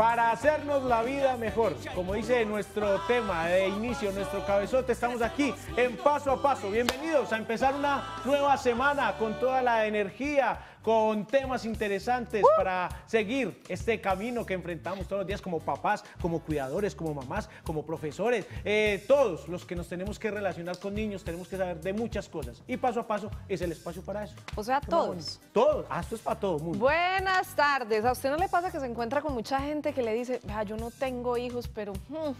Para hacernos la vida mejor, como dice nuestro tema de inicio, nuestro cabezote, estamos aquí en paso a paso. Bienvenidos a empezar una nueva semana con toda la energía, con temas interesantes ¡Uh! para seguir este camino que enfrentamos todos los días como papás, como cuidadores, como mamás, como profesores. Eh, todos los que nos tenemos que relacionar con niños tenemos que saber de muchas cosas. Y paso a paso es el espacio para eso. O sea, todos. Todos. Ah, esto es para todo el mundo. Buenas tardes. ¿A usted no le pasa que se encuentra con mucha gente que le dice, yo no tengo hijos, pero... Hmm,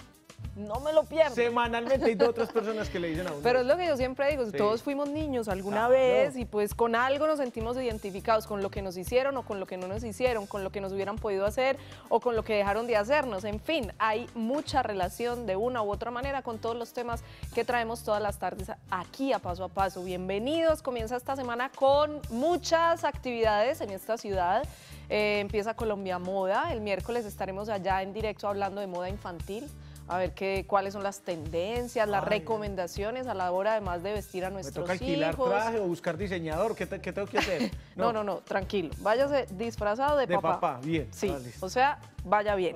no me lo pierdo. Semanalmente hay otras personas que le dicen a uno. Pero es lo que yo siempre digo, todos fuimos niños alguna vez y pues con algo nos sentimos identificados, con lo que nos hicieron o con lo que no nos hicieron, con lo que nos hubieran podido hacer o con lo que dejaron de hacernos. En fin, hay mucha relación de una u otra manera con todos los temas que traemos todas las tardes aquí a Paso a Paso. Bienvenidos, comienza esta semana con muchas actividades en esta ciudad. Eh, empieza Colombia Moda, el miércoles estaremos allá en directo hablando de moda infantil a ver qué, cuáles son las tendencias, las recomendaciones a la hora además de vestir a nuestros hijos. ¿Me toca alquilar traje o buscar diseñador? ¿Qué, tengo que hacer? No. no. no, tranquilo. Váyase disfrazado de, papá. bien. Sí, ah, o sea, vaya bien.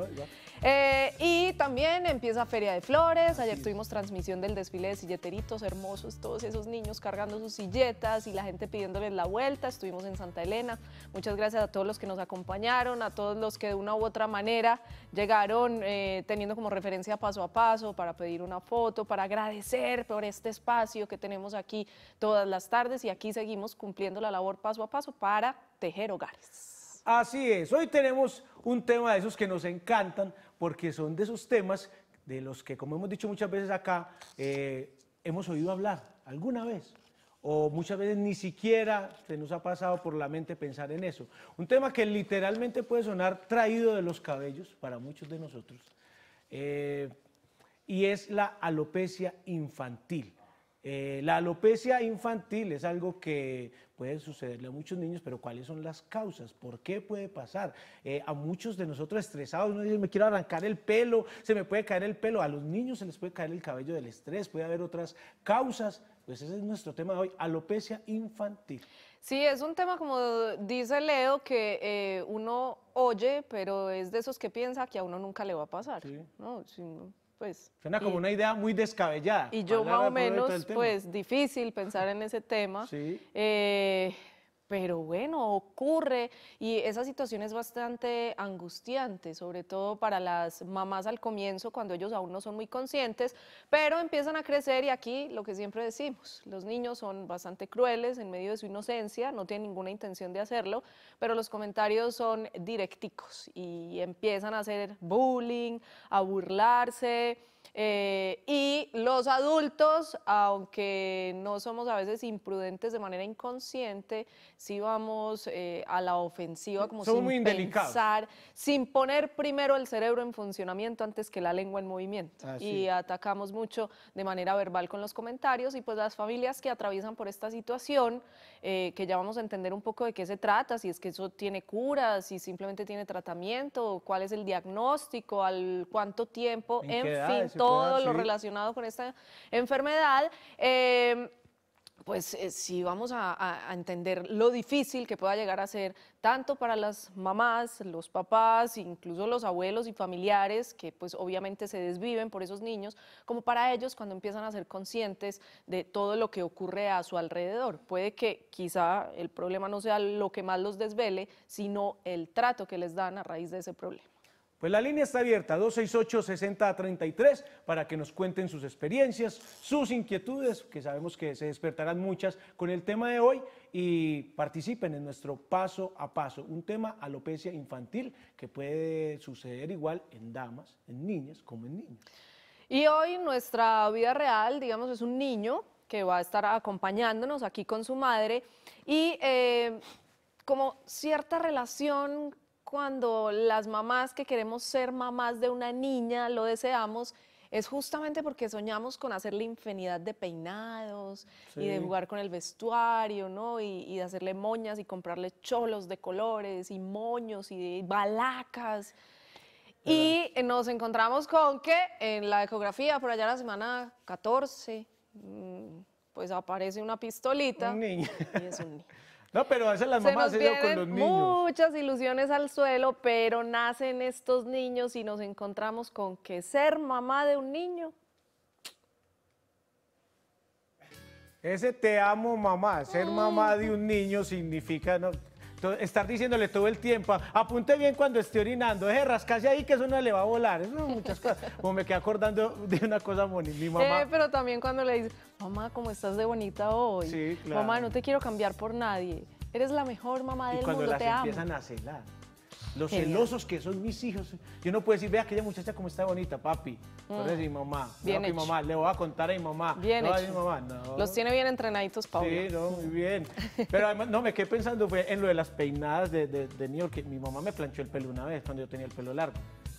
Eh, y también empieza Feria de Flores. Ayer tuvimos transmisión del desfile de silleteritos hermosos, todos esos niños cargando sus silletas y la gente pidiéndoles la vuelta. Estuvimos en Santa Elena. Muchas gracias a todos los que nos acompañaron, a todos los que de una u otra manera llegaron eh, teniendo como referencia paso a paso para pedir una foto, para agradecer por este espacio que tenemos aquí todas las tardes y aquí seguimos cumpliendo la labor paso a paso para tejer hogares. Así es, hoy tenemos un tema de esos que nos encantan porque son de esos temas de los que, como hemos dicho muchas veces acá, eh, hemos oído hablar alguna vez o muchas veces ni siquiera se nos ha pasado por la mente pensar en eso. Un tema que literalmente puede sonar traído de los cabellos para muchos de nosotros eh, y es la alopecia infantil. Eh, la alopecia infantil es algo que puede sucederle a muchos niños, pero ¿cuáles son las causas? ¿Por qué puede pasar? Eh, a muchos de nosotros estresados, uno dice, me quiero arrancar el pelo, se me puede caer el pelo, a los niños se les puede caer el cabello del estrés, puede haber otras causas. Pues ese es nuestro tema de hoy, alopecia infantil. Sí, es un tema como dice Leo que eh, uno oye, pero es de esos que piensa que a uno nunca le va a pasar. ¿no? Sí, pues... Suena como una idea muy descabellada. Y yo más o menos, pues difícil pensar en ese tema. Sí. Eh, pero bueno, ocurre y esa situación es bastante angustiante, sobre todo para las mamás al comienzo, cuando ellos aún no son muy conscientes, pero empiezan a crecer y aquí lo que siempre decimos, los niños son bastante crueles en medio de su inocencia, no tienen ninguna intención de hacerlo, pero los comentarios son directicos y empiezan a hacer bullying, a burlarse eh, y los adultos, aunque no somos a veces imprudentes de manera inconsciente, si vamos eh, a la ofensiva como sin pensar, sin poner primero el cerebro en funcionamiento antes que la lengua en movimiento. Y atacamos mucho de manera verbal con los comentarios y pues las familias que atraviesan por esta situación eh, que ya vamos a entender un poco de qué se trata, si es que eso tiene curas, si simplemente tiene tratamiento, cuál es el diagnóstico, al cuánto tiempo, en, fin, todo lo relacionado con esta enfermedad. Eh, pues eh, si vamos a, entender lo difícil que pueda llegar a ser tanto para las mamás, los papás, incluso los abuelos y familiares que pues obviamente se desviven por esos niños, como para ellos cuando empiezan a ser conscientes de todo lo que ocurre a su alrededor. Puede que quizá el problema no sea lo que más los desvele, sino el trato que les dan a raíz de ese problema. Pues la línea está abierta, 268-6033, para que nos cuenten sus experiencias, sus inquietudes, que sabemos que se despertarán muchas con el tema de hoy, y participen en nuestro paso a paso. Un tema alopecia infantil que puede suceder igual en damas, en niñas, como en niños. Y hoy nuestra vida real, digamos, es un niño que va a estar acompañándonos aquí con su madre y eh, como cierta relación cuando las mamás que queremos ser mamás de una niña lo deseamos, es justamente porque soñamos con hacerle infinidad de peinados y de jugar con el vestuario, ¿no? Y, y, de hacerle moñas y comprarle cholos de colores y moños y balacas. Y nos encontramos con que en la ecografía, por allá la semana 14, mm, pues aparece una pistolita. Y es un niño. No, pero a veces las mamás se con los niños. Muchas ilusiones al suelo, pero nacen estos niños y nos encontramos con que ser mamá de un niño. Ese te amo mamá, ser mamá de un niño significa no, estar diciéndole todo el tiempo, apunte bien cuando esté orinando, deje rascarse ahí que eso no le va a volar. Eso muchas cosas. Como me quedé acordando de una cosa bonita, mi mamá. pero también cuando le dice, mamá, como estás de bonita hoy? Mamá, no te quiero cambiar por nadie. Eres la mejor mamá del mundo, te amo. cuando las empiezan a celar. Los celosos que son mis hijos. Yo no puedo decir, vea aquella muchacha como está bonita, papi. Mm. mi mamá, bien papi, mamá, le voy a contar a mi mamá. Bien no, hecho. A mi mamá, no. Los tiene bien entrenaditos, Pablo. Sí, no, muy bien. Pero además, no, me quedé pensando en lo de las peinadas de, de, Mi mamá me planchó el pelo una vez cuando yo tenía el pelo largo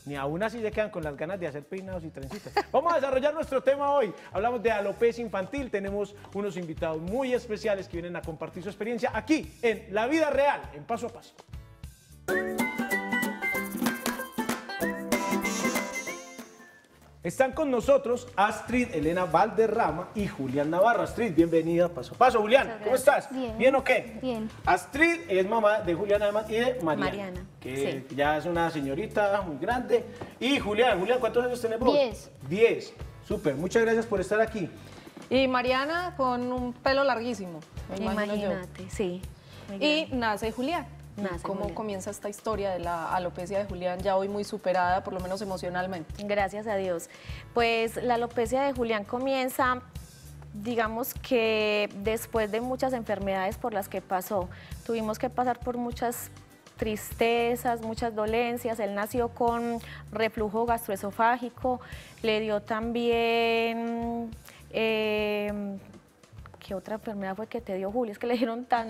ni aún así se quedan con las ganas de hacer peinados y trencitas. Vamos a desarrollar nuestro tema hoy. Hablamos de alopecia infantil. Tenemos unos invitados muy especiales que vienen a compartir su experiencia aquí en la vida real, en paso a paso. Están con nosotros Astrid Elena Valderrama y Julián Navarro. Astrid, bienvenida paso a paso. Julián, ¿cómo estás? Bien. ¿Bien o qué? Bien. Astrid es mamá de Julián además y de Mariana. Mariana. Que ya es una señorita muy grande. Y Julián, Julián, ¿cuántos años tenés vos? Diez. Diez. Súper, muchas gracias por estar aquí. Y Mariana con un pelo larguísimo. Imagínate, sí. y nace Julián. Mm, ¿Cómo comienza esta historia de la alopecia de Julián, ya hoy muy superada, por lo menos emocionalmente? Gracias a Dios. Pues la alopecia de Julián comienza, digamos que después de muchas enfermedades por las que pasó, tuvimos que pasar por muchas tristezas, muchas dolencias. Él nació con reflujo gastroesofágico, le dio también eh, que otra enfermedad fue que te dio Julio? Es que le dieron tantas,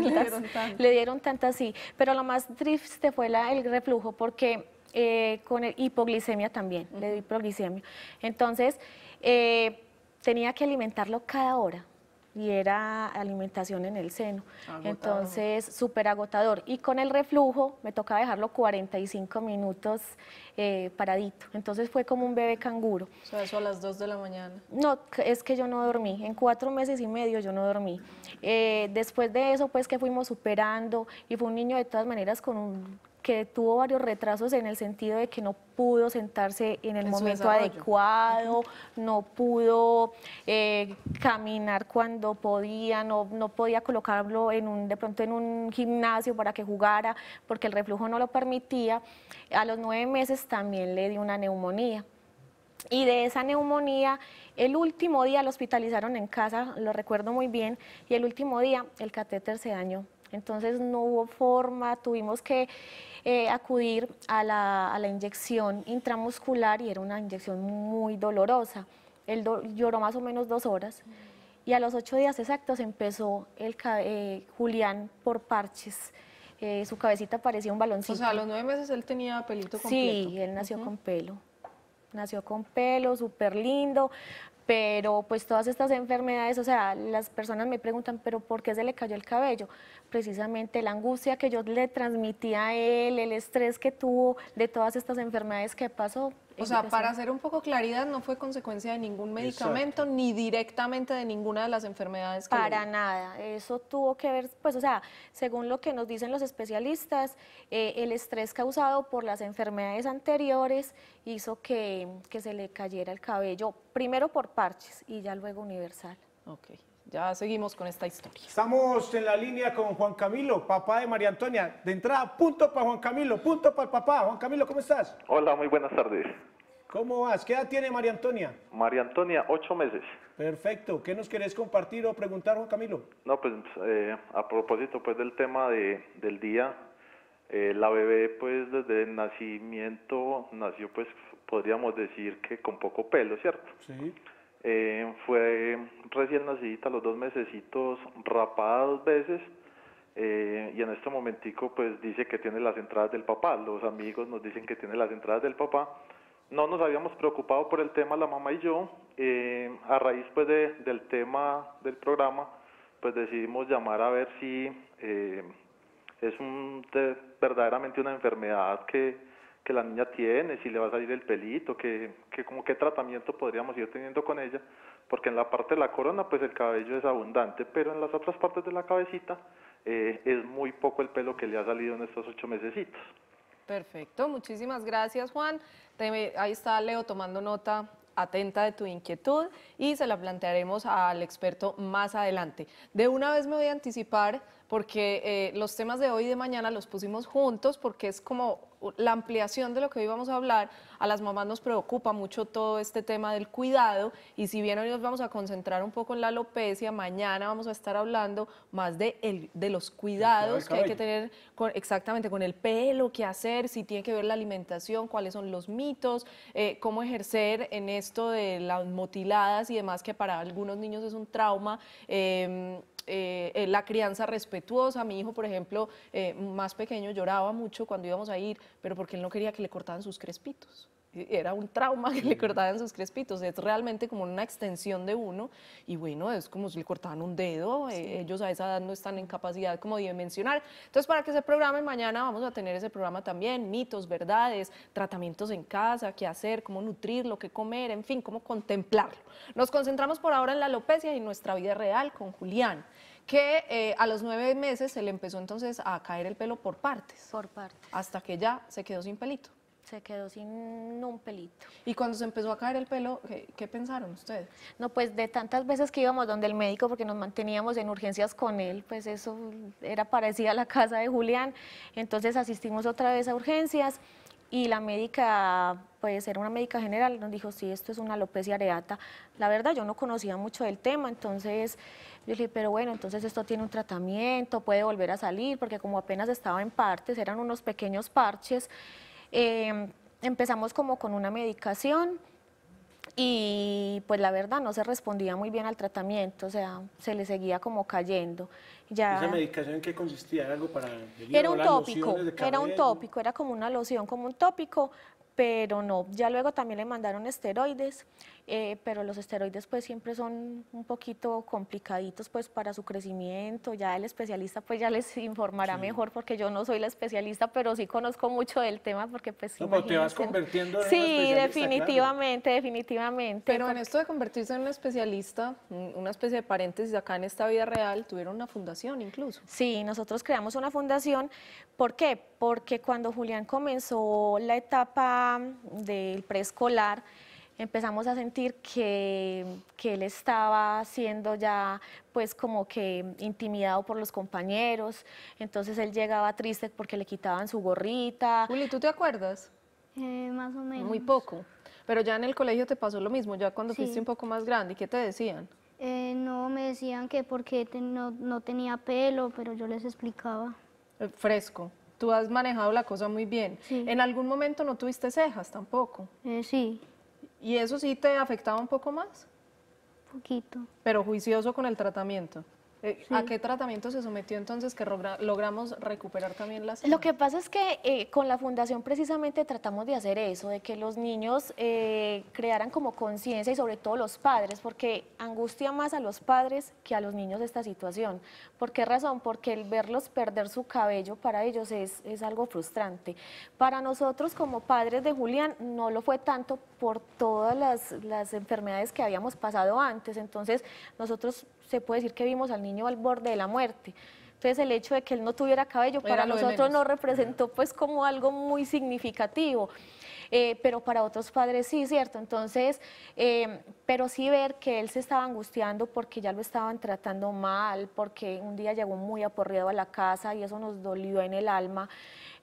le dieron, tantas, sí. Pero lo más triste fue el reflujo porque eh, con el, hipoglicemia también, le dio hipoglicemia. Entonces, eh, tenía que alimentarlo cada hora y era alimentación en el seno. Entonces, súper agotador. Y con el reflujo me tocaba dejarlo 45 minutos eh, paradito. Entonces fue como un bebé canguro. O eso a las 2 de la mañana. No, es que yo no dormí. En cuatro meses y medio yo no dormí. Eh, después de eso, pues que fuimos superando y fue un niño de todas maneras con un que tuvo varios retrasos en el sentido de que no pudo sentarse en el momento adecuado, no pudo eh, caminar cuando podía, no, no podía colocarlo en un, de pronto en un gimnasio para que jugara porque el reflujo no lo permitía. A los nueve meses también le dio una neumonía. Y de esa neumonía, el último día lo hospitalizaron en casa, lo recuerdo muy bien, y el último día el catéter se dañó entonces no hubo forma, tuvimos que eh, acudir a la, inyección intramuscular y era una inyección muy dolorosa. Él lloró más o menos dos horas y a los ocho días exactos empezó el eh, Julián por parches. Eh, su cabecita parecía un baloncito. O sea, a los nueve meses él tenía pelito completo. Sí, él nació con pelo. Nació con pelo, súper lindo. Pero pues todas estas enfermedades, o sea, las personas me preguntan, pero ¿por qué se le cayó el cabello? Precisamente la angustia que yo le transmití a él, el estrés que tuvo de todas estas enfermedades que pasó, o sea, para hacer un poco claridad, no fue consecuencia de ningún medicamento ni directamente de ninguna de las enfermedades. Que para nada, eso tuvo que ver, pues, o sea, según lo que nos dicen los especialistas, eh, el estrés causado por las enfermedades anteriores hizo que, que se le cayera el cabello, primero por parches y ya luego universal. Ok ya seguimos con esta historia. Estamos en la línea con Juan Camilo, papá de María Antonia. De entrada, punto para Juan Camilo, punto para el papá. Juan Camilo, ¿cómo estás? Hola, muy buenas tardes. ¿Cómo vas? ¿Qué edad tiene María Antonia? María Antonia, ocho meses. Perfecto. ¿Qué nos querés compartir o preguntar, Juan Camilo? No, pues eh, a propósito pues del tema del día, eh, la bebé pues desde el nacimiento nació pues podríamos decir que con poco pelo, ¿cierto? Sí. Eh, fue recién nacida, los dos mesecitos, rapada dos veces. Eh, y en este momentico pues dice que tiene las entradas del papá, los amigos nos dicen que tiene las entradas del papá, no nos habíamos preocupado por el tema la mamá y yo, eh, a raíz pues del tema del programa pues decidimos llamar a ver si es un, verdaderamente una enfermedad que que la niña tiene, si le va a salir el pelito, que, como qué tratamiento podríamos ir teniendo con ella, porque en la parte de la corona pues el cabello es abundante, pero en las otras partes de la cabecita eh, es muy poco el pelo que le ha salido en estos ocho mesecitos. Perfecto, muchísimas gracias Juan. ahí está Leo tomando nota atenta de tu inquietud y se la plantearemos al experto más adelante. De una vez me voy a anticipar porque eh, los temas de hoy y de mañana los pusimos juntos porque es como la ampliación de lo que hoy vamos a hablar, a las mamás nos preocupa mucho todo este tema del cuidado y si bien hoy nos vamos a concentrar un poco en la alopecia, mañana vamos a estar hablando más de, los cuidados que hay que tener con, exactamente con el pelo, qué hacer, si tiene que ver la alimentación, cuáles son los mitos, eh, cómo ejercer en esto de las motiladas y demás que para algunos niños es un trauma. Em, eh, eh, la crianza respetuosa. Mi hijo, por ejemplo, más pequeño, lloraba mucho cuando íbamos a ir pero porque él no quería que le cortaran sus crespitos e, era un trauma que le cortaban sus crespitos, es realmente como una extensión de uno y bueno, es como si le cortaban un dedo, eh, ellos a esa edad no están en capacidad como de Entonces, para que se programe mañana vamos a tener ese programa también, mitos, verdades, tratamientos en casa, qué hacer, cómo nutrirlo, qué comer, en fin, cómo contemplarlo. Nos concentramos por ahora en la alopecia y nuestra vida real con Julián que eh, a los nueve meses se le empezó entonces a caer el pelo por partes. Por partes. Hasta que ya se quedó sin pelito. Se quedó sin un pelito. ¿Y cuando se empezó a caer el pelo, ¿qué, qué pensaron ustedes? No, pues de tantas veces que íbamos donde el médico, porque nos manteníamos en urgencias con él, pues eso era parecida a la casa de Julián. Entonces asistimos otra vez a urgencias y la médica, pues era una médica general, nos dijo, sí, esto es una alopecia areata. La verdad, yo no conocía mucho del tema, entonces yo le dije, pero bueno, entonces esto tiene un tratamiento, puede volver a salir, porque como apenas estaba en partes, eran unos pequeños parches. Em, empezamos como con una medicación y pues la verdad no se respondía muy bien al tratamiento, o sea, se le seguía como cayendo. Ya... ¿Esa medicación en qué consistía? ¿Era algo para...? Era un tópico, era un tópico, era como una loción, como un tópico, pero no, ya luego también le mandaron esteroides, eh, pero los esteroides pues siempre son un poquito complicaditos pues para su crecimiento, ya el especialista pues ya les informará mejor porque yo no soy la especialista, pero sí conozco mucho del tema porque pues... Como te vas convirtiendo en Sí, definitivamente, definitivamente. Pero en esto de convertirse en un especialista, una especie de paréntesis acá en esta vida real, tuvieron una fundación incluso. Sí, nosotros creamos una fundación, ¿por qué? Porque cuando Julián comenzó la etapa del preescolar, empezamos a sentir que, que, él estaba siendo ya pues como que intimidado por los compañeros, entonces él llegaba triste porque le quitaban su gorrita. ¿Y ¿tú te acuerdas? Eh, más o menos. Muy poco, pero ya en el colegio te pasó lo mismo, ya cuando fuiste un poco más grande, ¿y qué te decían? Eh, no, me decían que porque no, tenía pelo, pero yo les explicaba. Eh, fresco tú has manejado la cosa muy bien. Sí. ¿En algún momento no tuviste cejas tampoco? sí. ¿Y eso sí te afectaba un poco más? Poquito. Pero juicioso con el tratamiento. Eh, ¿A qué tratamiento se sometió entonces que logramos recuperar también las? Lo que pasa es que eh, con la fundación precisamente tratamos de hacer eso, de que los niños eh, crearan como conciencia y sobre todo los padres, porque angustia más a los padres que a los niños esta situación. ¿Por qué razón? Porque el verlos perder su cabello para ellos es, algo frustrante. Para nosotros como padres de Julián no lo fue tanto por todas las, las enfermedades que habíamos pasado antes, entonces nosotros se puede decir que vimos al niño al borde de la muerte. Entonces el hecho de que él no tuviera cabello para nosotros no representó pues como algo muy significativo. Eh, pero para otros padres sí, ¿cierto? Entonces, em, pero sí ver que él se estaba angustiando porque ya lo estaban tratando mal, porque un día llegó muy aporreado a la casa y eso nos dolió en el alma.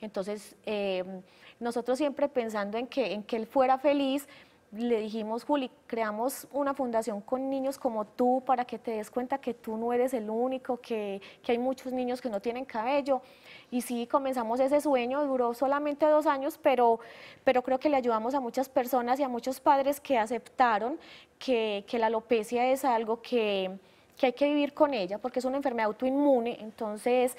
Entonces, em, nosotros siempre pensando en que, en que él fuera feliz, le dijimos, Juli, creamos una fundación con niños como tú para que te des cuenta que tú no eres el único, que, que, hay muchos niños que no tienen cabello. Y sí, comenzamos ese sueño, duró solamente dos años, pero, pero creo que le ayudamos a muchas personas y a muchos padres que aceptaron que, que la alopecia es algo que, que hay que vivir con ella, porque es una enfermedad autoinmune, entonces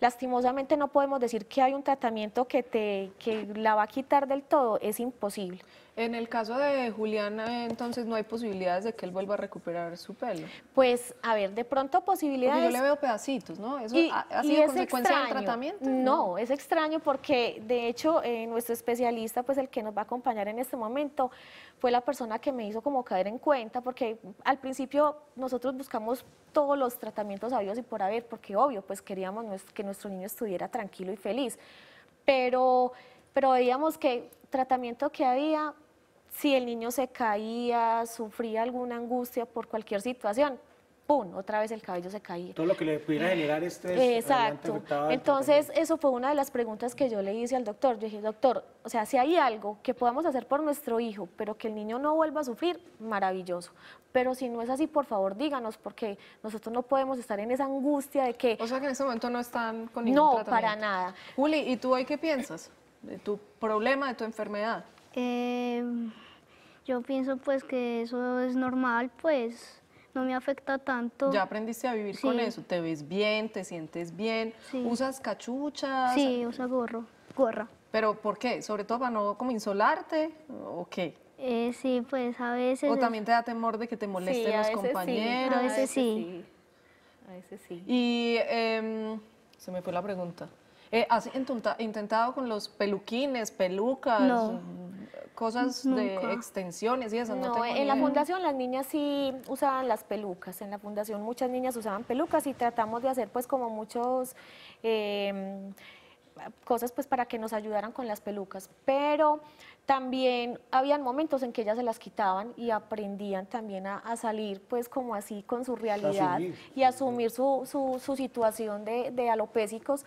lastimosamente no podemos decir que hay un tratamiento que, te, que la va a quitar del todo, es imposible. En el caso de Julián, eh, entonces no hay posibilidades de que él vuelva a recuperar su pelo. Pues, a ver, de pronto posibilidades. yo le veo pedacitos, ¿no? ¿Eso ha sido consecuencia del tratamiento? No, es extraño porque, de hecho, eh, nuestro especialista, pues el que nos va a acompañar en este momento, fue la persona que me hizo como caer en cuenta, porque al principio nosotros buscamos todos los tratamientos habidos y por haber, porque obvio, pues queríamos que nuestro niño estuviera tranquilo y feliz. Pero, pero veíamos que tratamiento que había si el niño se caía, sufría alguna angustia por cualquier situación, ¡pum! Otra vez el cabello se caía. Todo lo que le pudiera generar este Exacto. Entonces, eso fue una de las preguntas que yo le hice al doctor. Yo dije, doctor, o sea, si hay algo que podamos hacer por nuestro hijo, pero que el niño no vuelva a sufrir, maravilloso. Pero si no es así, por favor, díganos, porque nosotros no podemos estar en esa angustia de que... O sea, que en ese momento no están con ningún No, para nada. Juli, ¿y tú hoy qué piensas de tu problema, de tu enfermedad? Eh, yo pienso pues que eso es normal, pues no me afecta tanto. Ya aprendiste a vivir con eso, te ves bien, te sientes bien, usas cachuchas. Sí, usa gorro, gorra. ¿Pero por qué? ¿Sobre todo para no como insolarte o qué? Eh, sí, pues a veces... ¿O también te da temor de que te molesten los compañeros? A veces, sí. A veces sí. Y eh, se me fue la pregunta. Eh, ¿Has intentado con los peluquines, pelucas? No cosas de extensiones y eso. No, en la fundación las niñas sí usaban las pelucas, en la fundación muchas niñas usaban pelucas y tratamos de hacer pues como muchos... Em, cosas pues para que nos ayudaran con las pelucas, pero también habían momentos en que ellas se las quitaban y aprendían también a, salir pues como así con su realidad y asumir su, su, situación de, de, alopésicos,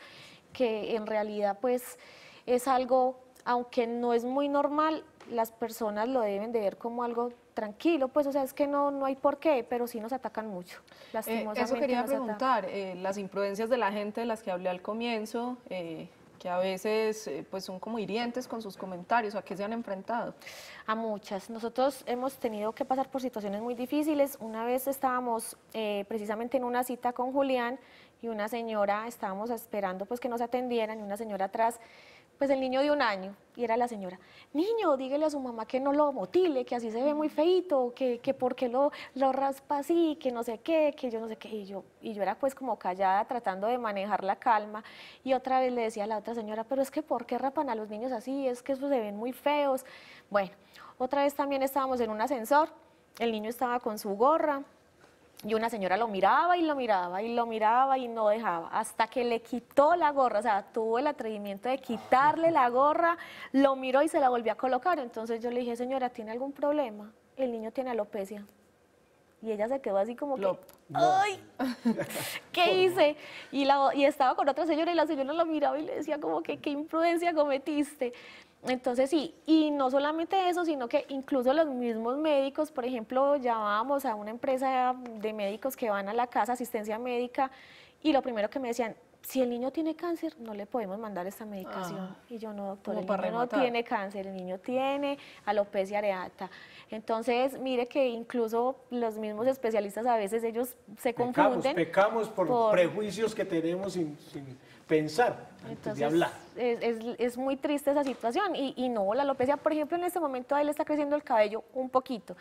que en realidad pues es algo, aunque no es muy normal, las personas lo deben de ver como algo tranquilo, pues o sea, es que no, no hay por qué, pero sí nos atacan mucho. Eh, lastimosamente eso quería preguntar, eh, las imprudencias de la gente de las que hablé al comienzo, eh, que a veces pues son como hirientes con sus comentarios, ¿a qué se han enfrentado? A muchas. Nosotros hemos tenido que pasar por situaciones muy difíciles. Una vez estábamos precisamente en una cita con Julián y una señora, estábamos esperando pues que nos atendieran y una señora atrás pues el niño de un año, y era la señora, niño, dígale a su mamá que no lo motile, que así se ve muy feito, que, que qué lo, lo raspa así, que no sé qué, que yo no sé qué, y yo, y yo era pues como callada tratando de manejar la calma, y otra vez le decía a la otra señora, pero es que ¿por qué rapan a los niños así? Es que eso se ven muy feos. Bueno, otra vez también estábamos en un ascensor, el niño estaba con su gorra, y una señora lo miraba y lo miraba y lo miraba y no dejaba, hasta que le quitó la gorra, o sea, tuvo el atrevimiento de quitarle la gorra, lo miró y se la volvió a colocar. Entonces yo le dije, señora, ¿tiene algún problema? El niño tiene alopecia. Y ella se quedó así como que, ¡ay! ¿Qué hice? Y, y estaba con otra señora y la señora lo miraba y le decía como que, ¿qué imprudencia cometiste? Entonces sí, y no solamente eso, sino que incluso los mismos médicos, por ejemplo, llamábamos a una empresa de médicos que van a la casa, asistencia médica, y lo primero que me decían, si el niño tiene cáncer, no le podemos mandar esta medicación. Ah, y yo, no, doctor, el niño no tiene cáncer, el niño tiene alopecia areata. Entonces, mire que incluso los mismos especialistas a veces ellos se confunden. Pecamos, por, por, prejuicios que tenemos sin pensar y hablar. Es, muy triste esa situación. Y, no, la alopecia, por ejemplo, en este momento a él está creciendo el cabello un poquito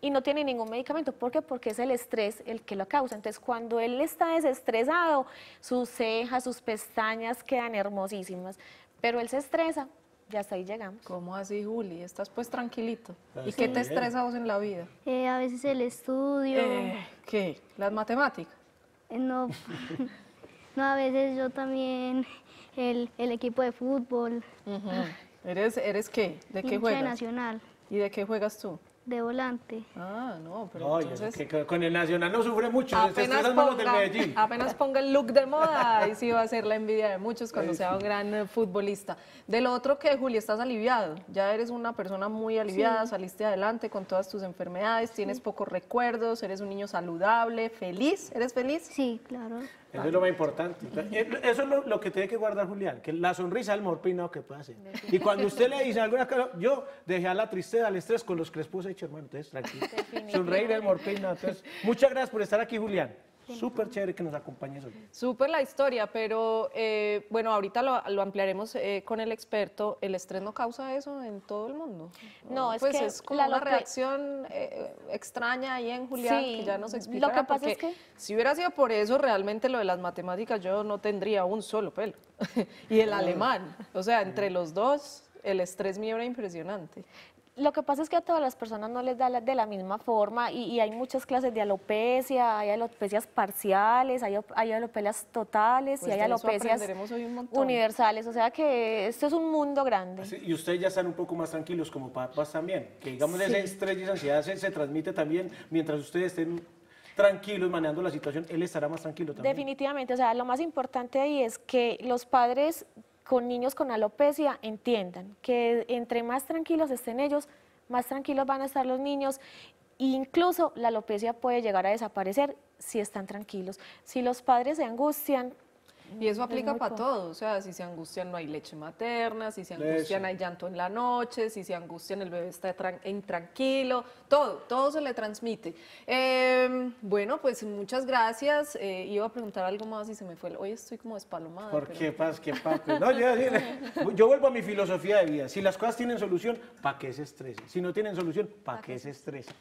y no tiene ningún medicamento. ¿Por qué? Porque es el estrés el que lo causa. Entonces, cuando él está desestresado, sus cejas, sus pestañas quedan hermosísimas. Pero él se estresa Ya hasta ahí llegamos. ¿Cómo así, Juli? Estás pues tranquilito. Ah, ¿Y qué te estresa vos en la vida? Eh, a veces el estudio. Eh, ¿Qué? ¿Las matemáticas? Eh, no. No, a veces yo también, el, el equipo de fútbol. ¿Eres, ¿Eres qué? ¿De qué juegas? De Nacional. ¿Y de qué juegas tú? De volante. Ah, no, pero entonces... con el Nacional no sufre mucho, apenas se ponga, del Medellín. Apenas ponga el look de moda, y sí va a ser la envidia de muchos cuando sea un gran eh, futbolista. Del otro que, Juli, estás aliviado, ya eres una persona muy aliviada, saliste adelante con todas tus enfermedades, tienes pocos recuerdos, eres un niño saludable, feliz, ¿eres feliz? Sí, claro. Eso es lo más importante. Eh, eso es lo, que tiene que guardar Julián, que la sonrisa es el mejor peinado que puede hacer. Y cuando usted le dice alguna cosa, yo dejé a la tristeza, al estrés con los puse hechos, hermano, entonces tranquilo. Sonreír es el mejor peinado. Entonces, muchas gracias por estar aquí, Julián. Súper chévere que nos acompañes hoy. Súper la historia, pero eh, bueno, ahorita lo, ampliaremos eh, con el experto. ¿El estrés no causa eso en todo el mundo? No, es pues que... es como una reacción eh, extraña ahí en Julián, que ya nos explica Lo que pasa es que... Si hubiera sido por eso, realmente lo de las matemáticas yo no tendría un solo pelo. y el alemán, o sea, entre los dos el estrés mío era impresionante. Lo que pasa es que a todas las personas no les da de la misma forma y, hay muchas clases de alopecia, hay alopecias parciales, hay, alopecias totales y pues hay alopecias universales. O sea que esto es un mundo grande. y ustedes ya están un poco más tranquilos como papás pues también, que digamos sí. ese estrés y esa ansiedad se, se transmite también mientras ustedes estén tranquilos manejando la situación, él estará más tranquilo también. Definitivamente, o sea, lo más importante ahí es que los padres con niños con alopecia entiendan que entre más tranquilos estén ellos, más tranquilos van a estar los niños. incluso la alopecia puede llegar a desaparecer si están tranquilos. Si los padres se angustian, y eso aplica para todo, o sea, si se angustian no hay leche materna, si se angustian hay llanto en la noche, si se angustian el bebé está intranquilo, todo, todo se le transmite. Em, bueno, pues muchas gracias. Eh, iba a preguntar algo más y se me fue. Hoy estoy como despalomada. ¿Por qué, Paz? ¿Qué, Paz? yo, vuelvo a mi filosofía de vida. Si las cosas tienen solución, ¿para qué se estresa? Si no tienen solución, ¿para qué se estresa?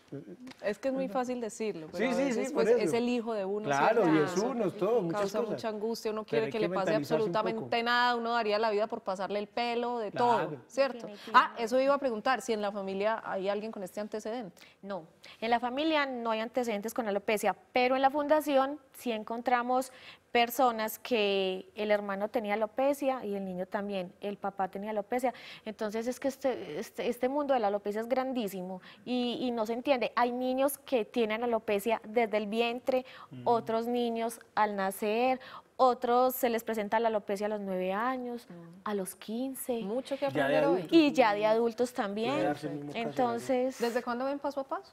Es que es muy fácil decirlo, sí, sí, pues, es el hijo de uno. Claro, y ah, es uno, todo, muchas causa mucha angustia, uno quiere que, le pase absolutamente nada, uno daría la vida por pasarle el pelo, de todo, ¿cierto? Ah, eso iba a preguntar, si en la familia hay alguien con este antecedente. No, en la familia no hay antecedentes con alopecia, pero en la fundación sí encontramos personas que el hermano tenía alopecia y el niño también, el papá tenía alopecia. Entonces es que este, este, este mundo de la alopecia es grandísimo y, no se entiende. Hay niños que tienen alopecia desde el vientre, mm. otros niños al nacer, otros se les presenta la alopecia a los 9 años, a los 15. Mucho que aprender Y ya de adultos también. Entonces... ¿Desde cuándo ven paso a paso?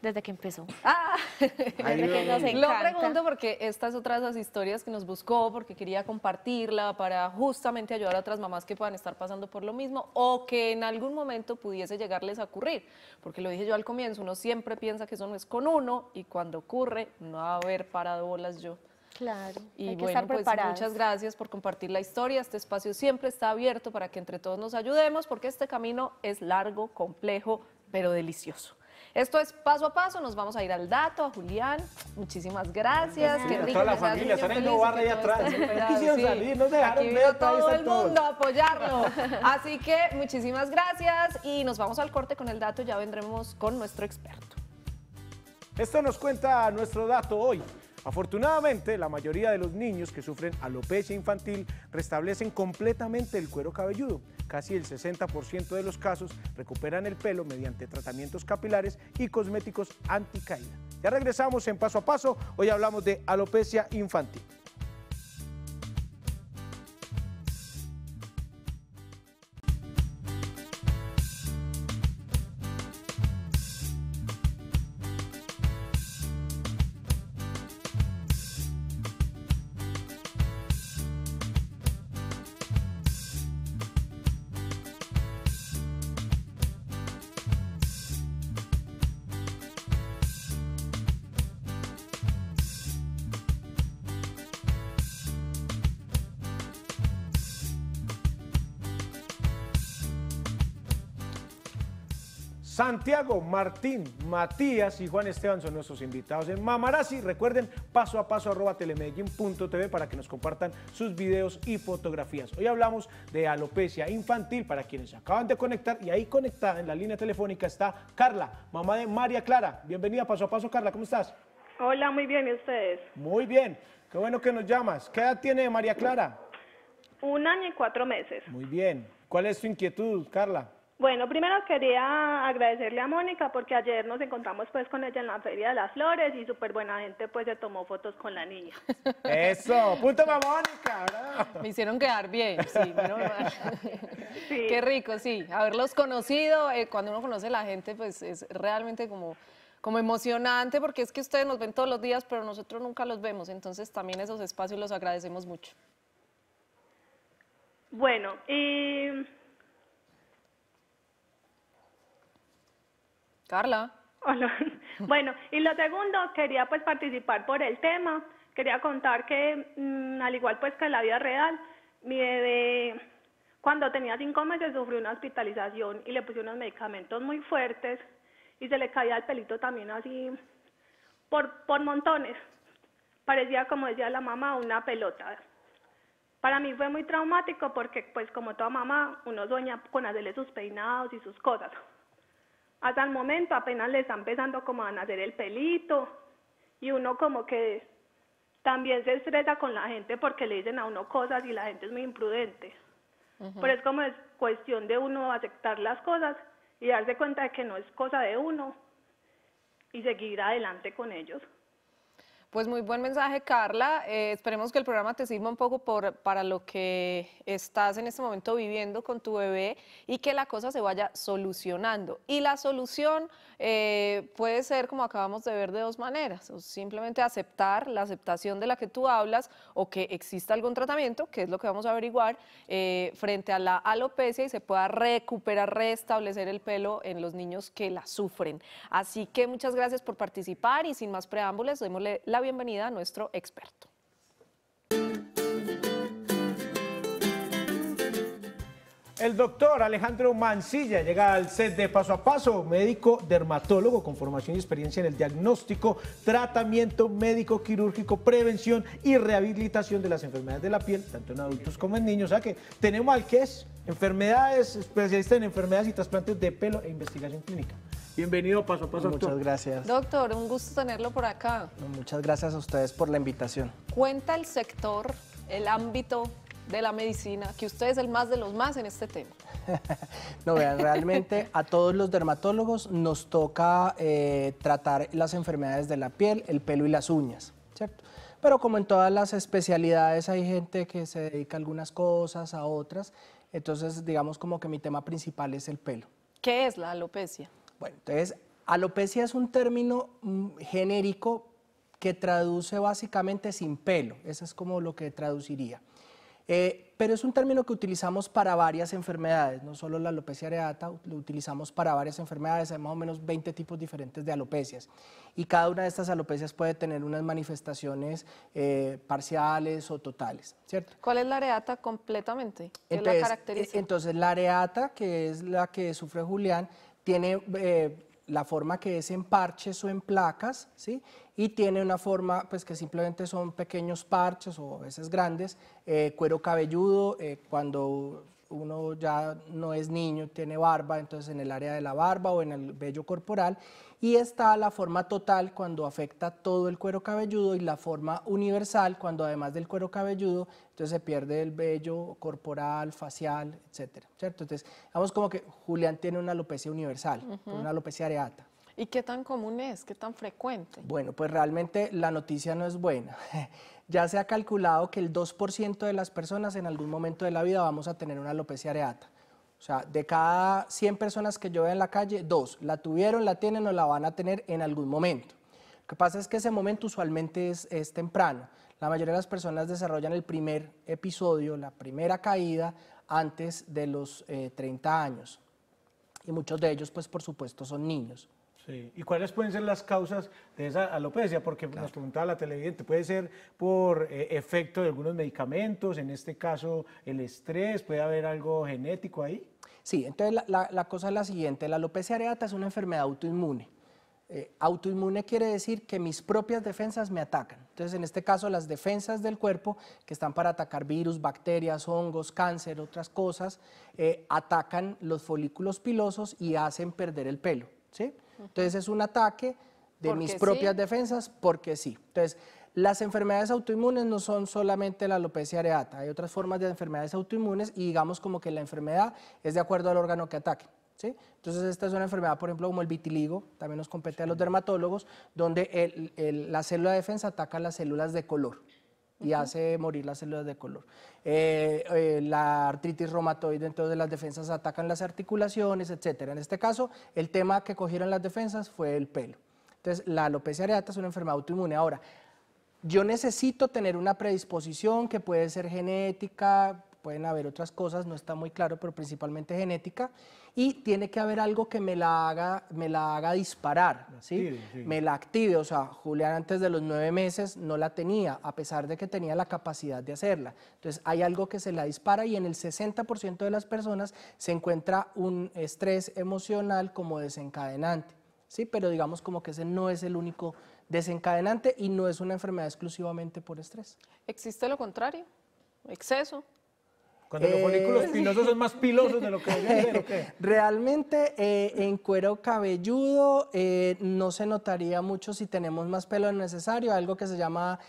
Desde que empezó. Ah, que Lo pregunto porque estas es otra de las historias que nos buscó, porque quería compartirla para justamente ayudar a otras mamás que puedan estar pasando por lo mismo o que en algún momento pudiese llegarles a ocurrir. Porque lo dije yo al comienzo, uno siempre piensa que eso no es con uno y cuando ocurre, no va a haber parado bolas yo. Claro. Y hay que estar pues, preparados. muchas gracias por compartir la historia. Este espacio siempre está abierto para que entre todos nos ayudemos, porque este camino es largo, complejo, pero delicioso. Esto es paso a paso, nos vamos a ir al dato, a Julián, muchísimas gracias. Qué rico, toda la familia, barra ahí atrás. Quisieron salir, no dejaron todo el mundo apoyarlo. Así que muchísimas gracias y nos vamos al corte con el dato, ya vendremos con nuestro experto. Esto nos cuenta nuestro dato hoy. Afortunadamente, la mayoría de los niños que sufren alopecia infantil restablecen completamente el cuero cabelludo. Casi el 60% de los casos recuperan el pelo mediante tratamientos capilares y cosméticos anticaída. Ya regresamos en Paso a Paso. Hoy hablamos de alopecia infantil. Santiago, Martín, Matías y Juan Esteban son nuestros invitados en Mamarazzi. Recuerden, paso a paso arroba para que nos compartan sus videos y fotografías. Hoy hablamos de alopecia infantil para quienes se acaban de conectar y ahí conectada en la línea telefónica está Carla, mamá de María Clara. Bienvenida paso a paso, Carla, ¿cómo estás? Hola, muy bien, ¿y ustedes? Muy bien, qué bueno que nos llamas. ¿Qué edad tiene María Clara? Un año y cuatro meses. Muy bien. ¿Cuál es tu inquietud, Carla? Bueno, primero quería agradecerle a Mónica porque ayer nos encontramos pues con ella en la Feria de las Flores y súper buena gente pues se tomó fotos con la niña. Eso, punto para Mónica. ¿verdad? Me hicieron quedar bien, sí, Qué rico, sí, haberlos conocido, eh, cuando uno conoce a la gente pues es realmente como como emocionante porque es que ustedes nos ven todos los días, pero nosotros nunca los vemos, entonces también esos espacios los agradecemos mucho. Bueno, y Carla. Hola. Bueno, y lo segundo, quería pues participar por el tema. Quería contar que, mm, al igual pues que en la vida real, mi bebé cuando tenía cinco meses sufrió una hospitalización y le pusieron unos medicamentos muy fuertes y se le caía el pelito también así por, por montones. Parecía, como decía la mamá, una pelota. Para mí fue muy traumático porque, pues como toda mamá, uno sueña con hacerle sus peinados y sus cosas hasta el momento apenas le está empezando como a nacer el pelito y uno como que también se estresa con la gente porque le dicen a uno cosas y la gente es muy imprudente. Pero es como es cuestión de uno aceptar las cosas y darse cuenta de que no es cosa de uno y seguir adelante con ellos. Pues muy buen mensaje, Carla. Eh, esperemos que el programa te sirva un poco por, para lo que estás en este momento viviendo con tu bebé y que la cosa se vaya solucionando. Y la solución eh, puede ser, como acabamos de ver, de dos maneras. O simplemente aceptar la aceptación de la que tú hablas o que exista algún tratamiento, que es lo que vamos a averiguar, eh, frente a la alopecia y se pueda recuperar, restablecer el pelo en los niños que la sufren. Así que muchas gracias por participar y sin más preámbulos, démosle la bienvenida a nuestro experto. El doctor Alejandro Mancilla llega al set de Paso a Paso, médico dermatólogo con formación y experiencia en el diagnóstico, tratamiento médico quirúrgico, prevención y rehabilitación de las enfermedades de la piel, tanto en adultos como en niños. O que tenemos al que es enfermedades, especialista en enfermedades y trasplantes de pelo e investigación clínica. Bienvenido Paso a Paso. Muchas gracias. Doctor, un gusto tenerlo por acá. Muchas gracias a ustedes por la invitación. Cuenta el sector, el ámbito de la medicina, que usted es el más de los más en este tema. no, vean, realmente a todos los dermatólogos nos toca eh, tratar las enfermedades de la piel, el pelo y las uñas, ¿cierto? Pero como en todas las especialidades hay gente que se dedica a algunas cosas, a otras, entonces digamos como que mi tema principal es el pelo. ¿Qué es la alopecia? Bueno, entonces, alopecia es un término mm, genérico que traduce básicamente sin pelo, eso es como lo que traduciría. Eh, pero es un término que utilizamos para varias enfermedades, no solo la alopecia areata, lo utilizamos para varias enfermedades, hay más o menos 20 tipos diferentes de alopecias. Y cada una de estas alopecias puede tener unas manifestaciones eh, parciales o totales, ¿cierto? ¿Cuál es la areata completamente? ¿Qué la caracteriza? Eh, entonces, la areata, que es la que sufre Julián, tiene eh, la forma que es en parches o en placas, ¿sí? y tiene una forma pues, que simplemente son pequeños parches o a veces grandes, eh, cuero cabelludo, eh, cuando uno ya no es niño, tiene barba, entonces en el área de la barba o en el vello corporal, y está la forma total cuando afecta todo el cuero cabelludo y la forma universal cuando además del cuero cabelludo, entonces se pierde el vello corporal, facial, etc. ¿cierto? Entonces, vamos como que Julián tiene una alopecia universal, una alopecia areata. ¿Y qué tan común es? ¿Qué tan frecuente? Bueno, pues realmente la noticia no es buena. ya se ha calculado que el 2% de las personas en algún momento de la vida vamos a tener una alopecia areata. O sea, de cada 100 personas que yo veo en la calle, dos la tuvieron, la tienen o la van a tener en algún momento. Lo que pasa es que ese momento usualmente es, temprano. La mayoría de las personas desarrollan el primer episodio, la primera caída, antes de los 30 eh, años. Y muchos de ellos, pues por supuesto, son niños. ¿Y cuáles pueden ser las causas de esa alopecia? Porque nos preguntaba la televidente, puede ser por eh, efecto de algunos medicamentos, en este caso el estrés, puede haber algo genético ahí. Sí, entonces la, cosa es la siguiente, la alopecia areata es una enfermedad autoinmune. Eh, autoinmune quiere decir que mis propias defensas me atacan. Entonces, en este caso, las defensas del cuerpo, que están para atacar virus, bacterias, hongos, cáncer, otras cosas, eh, atacan los folículos pilosos y hacen perder el pelo. ¿sí? Entonces es un ataque de mis propias defensas porque sí. Entonces, las enfermedades autoinmunes no son solamente la alopecia areata, hay otras formas de enfermedades autoinmunes y digamos como que la enfermedad es de acuerdo al órgano que ataque. Entonces esta es una enfermedad, por ejemplo, como el vitiligo, también nos compete a los dermatólogos, donde la célula de defensa ataca las células de color y hace morir las células de color. Eh, eh, la artritis reumatoide, entonces las defensas atacan las articulaciones, etc. En este caso, el tema que cogieron las defensas fue el pelo. Entonces, la alopecia areata es una enfermedad autoinmune. Ahora, yo necesito tener una predisposición que puede ser genética, pueden haber otras cosas, no está muy claro, pero principalmente genética, y tiene que haber algo que me la haga, me la haga disparar, ¿sí? me la active, o sea, Julián antes de los nueve meses no la tenía, a pesar de que tenía la capacidad de hacerla. Entonces hay algo que se la dispara y en el 60% de las personas se encuentra un estrés emocional como desencadenante, ¿sí? pero digamos como que ese no es el único desencadenante y no es una enfermedad exclusivamente por estrés. ¿Existe lo contrario? ¿Exceso? Cuando los folículos eh, pilosos son más pilosos de lo que Realmente eh, en cuero cabelludo eh, no se notaría mucho si tenemos más pelo necesario, algo que se llama